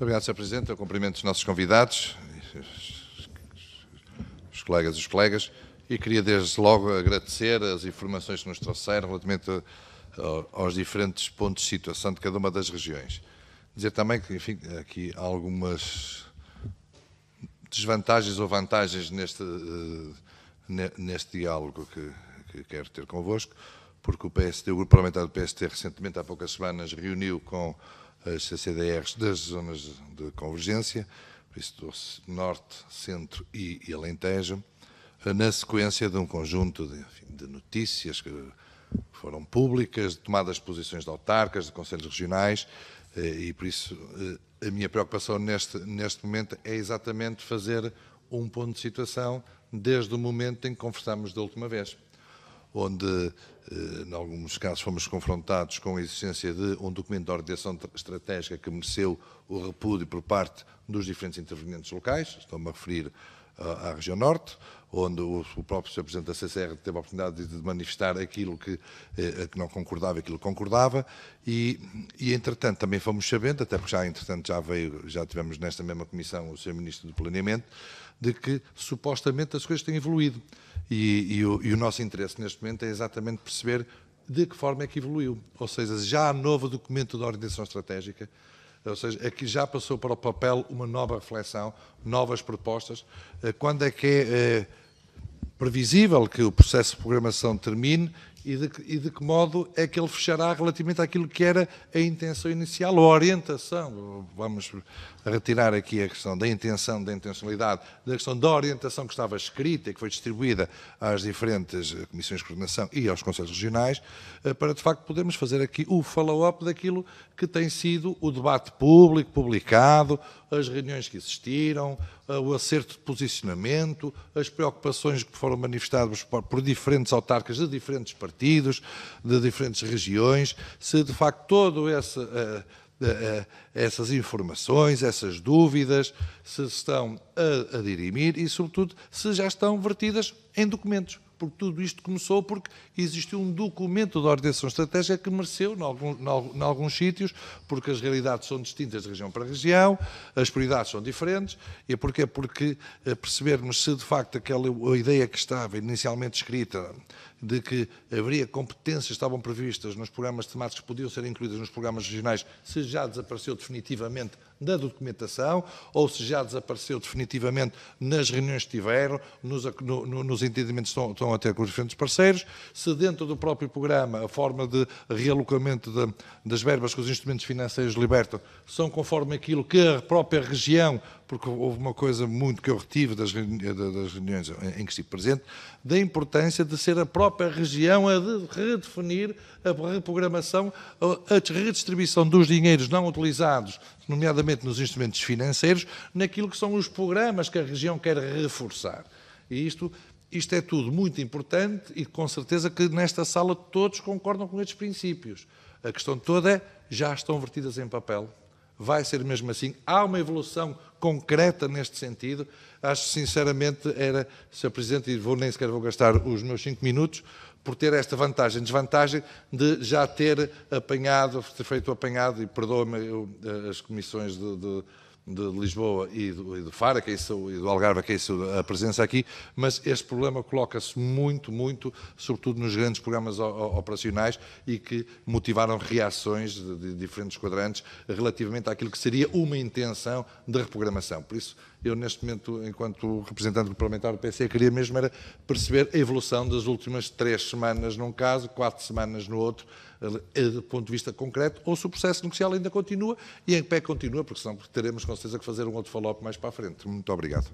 Muito obrigado, Sr. Presidente. Eu cumprimento os nossos convidados, os colegas e os colegas, e queria desde logo agradecer as informações que nos trouxeram relativamente aos diferentes pontos de situação de cada uma das regiões. Dizer também que, enfim, aqui há algumas desvantagens ou vantagens neste, eh, neste diálogo que, que quero ter convosco, porque o PSD, o Grupo Parlamentar do PSD, recentemente, há poucas semanas, reuniu com as CCDRs das zonas de convergência, por isso do Norte, Centro e, e Alentejo, eh, na sequência de um conjunto de, enfim, de notícias que foram públicas, de tomadas de posições de autarcas, de conselhos regionais, eh, e por isso eh, a minha preocupação neste, neste momento é exatamente fazer um ponto de situação desde o momento em que conversámos da última vez, onde eh, em alguns casos fomos confrontados com a existência de um documento de orientação estratégica que mereceu o repúdio por parte dos diferentes intervenientes locais, estou-me a referir à região norte, onde o, próprio Sr. Presidente da CCR teve a oportunidade de, manifestar aquilo que, eh, que não concordava, aquilo que concordava, e, e, entretanto também fomos sabendo, até porque já entretanto já veio, já tivemos nesta mesma comissão o Sr. Ministro do Planeamento, de que supostamente as coisas têm evoluído. E, e, o, e o nosso interesse neste momento é exatamente perceber de que forma é que evoluiu. Ou seja, já há novo documento da orientação estratégica, ou seja, aqui já passou para o papel uma nova reflexão, novas propostas. Eh, quando é que é eh, previsível que o processo de programação termine e de, e de que modo é que ele fechará relativamente àquilo que era a intenção inicial ou a orientação. Vamos retirar aqui a questão da intenção, da intencionalidade, da questão da orientação que estava escrita e que foi distribuída às diferentes eh, comissões de coordenação e aos conselhos regionais, eh, para de facto podermos fazer aqui o follow-up daquilo que tem sido o debate público, publicado, as reuniões que existiram, eh, o acerto de posicionamento, as preocupações que foram manifestadas por, por diferentes autarcas de diferentes partidos partidos, de diferentes regiões, se de facto todo esse. Eh, eh, eh, essas informações, essas dúvidas, se estão a, a dirimir e, sobretudo, se já estão vertidas em documentos porque tudo isto começou porque existiu um documento de ordenação estratégica que mereceu, em alguns, alguns sítios, porque as realidades são distintas de região para região, as prioridades são diferentes, e porquê? Porque eh, percebermos se de facto aquela ideia que estava inicialmente escrita de que haveria competências que estavam previstas nos programas temáticos que podiam ser incluídas nos programas regionais, se já desapareceu definitivamente da documentação, ou se já desapareceu definitivamente nas reuniões que tiveram, nos, no, nos entendimentos que estão, estão até a ter com os diferentes parceiros, se dentro do próprio programa a forma de realocamento de, das verbas que os instrumentos financeiros libertam são conforme aquilo que a própria região, porque houve uma coisa muito que eu retive das, eh, das reuniões em que estive presente, da importância de ser a própria região a redefinir a reprogramação, a redistribuição dos dinheiros não utilizados nomeadamente nos instrumentos financeiros, naquilo que são os programas que a região quer reforçar. E isto isto é tudo muito importante e com certeza que nesta sala todos concordam com estes princípios. A questão toda é, já estão vertidas em papel? Vai ser mesmo assim? Há uma evolução concreta neste sentido? Acho sinceramente era, Sr. Presidente, e vou, nem sequer vou gastar os meus cinco minutos, por ter esta vantagem, desvantagem de já ter apanhado, ter feito apanhado, e perdoa-me eh, as comissões de, de de Lisboa e do, e do Faro, que é isso, e do Algarve, que é isso a presença aqui, mas este problema coloca-se muito, muito, sobretudo nos grandes programas operacionais e que motivaram reações de, de diferentes quadrantes relativamente àquilo que seria uma intenção de reprogramação. Por isso, eu neste momento, enquanto representante do parlamentar do PC, queria mesmo era perceber a evolução das últimas três semanas num caso, quatro semanas no outro, eh, eh, do ponto de vista concreto, ou se o processo negocial ainda continua e em pé continua, porque senão teremos com certeza que fazer um outro follow-up mais para a frente. Muito obrigado.